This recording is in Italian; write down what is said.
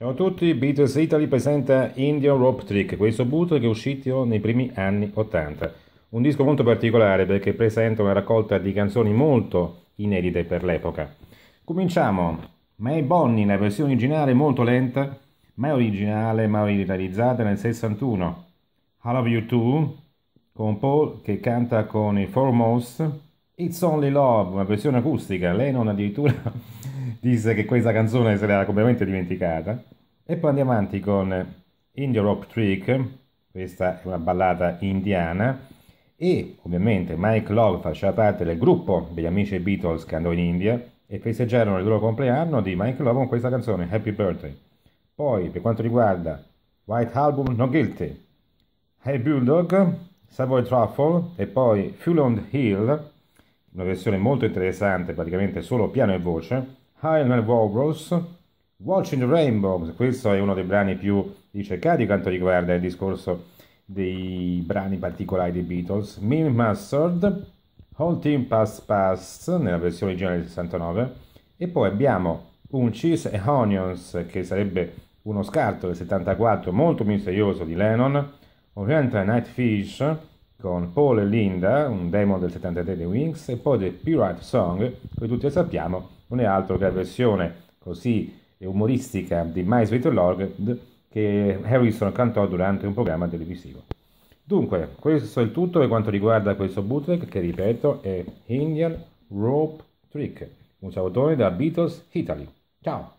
Ciao a tutti, Beatles Italy presenta Indian Rope Trick, questo boot che è uscito nei primi anni 80. Un disco molto particolare perché presenta una raccolta di canzoni molto inedite per l'epoca. Cominciamo, May Bonnie, la versione originale molto lenta, ma originale, ma realizzata nel 61. I Love You Too, con Paul che canta con i Foremost. It's Only Love, una versione acustica, lei non addirittura disse che questa canzone se l'era completamente dimenticata. E poi andiamo avanti con India Rock Trick, questa è una ballata indiana. E ovviamente Mike Love faceva parte del gruppo degli amici Beatles che andò in India e festeggiarono il loro compleanno di Mike Love con questa canzone, Happy Birthday. Poi, per quanto riguarda White Album, No Guilty, Hey Bulldog, Savoy Truffle e poi Fuel on the Hill, una versione molto interessante, praticamente solo piano e voce, High Mel Walrus, Watching the Rainbow, questo è uno dei brani più ricercati quanto riguarda il discorso dei brani particolari dei Beatles, Mimi Mustard, Whole Team Pass Pass nella versione originale del 69 e poi abbiamo un Cheese and Onions che sarebbe uno scarto del 74 molto misterioso di Lennon, Oriental Night Fish con Paul e Linda, un demo del 73 di Wings, e poi The Pirate Song, come tutti sappiamo, non è altro che la versione così umoristica di My Sweet Lord che Harrison cantò durante un programma televisivo. Dunque, questo è il tutto per quanto riguarda questo bootleg che, ripeto, è Indian Rope Trick, un salutone da Beatles Italy. Ciao!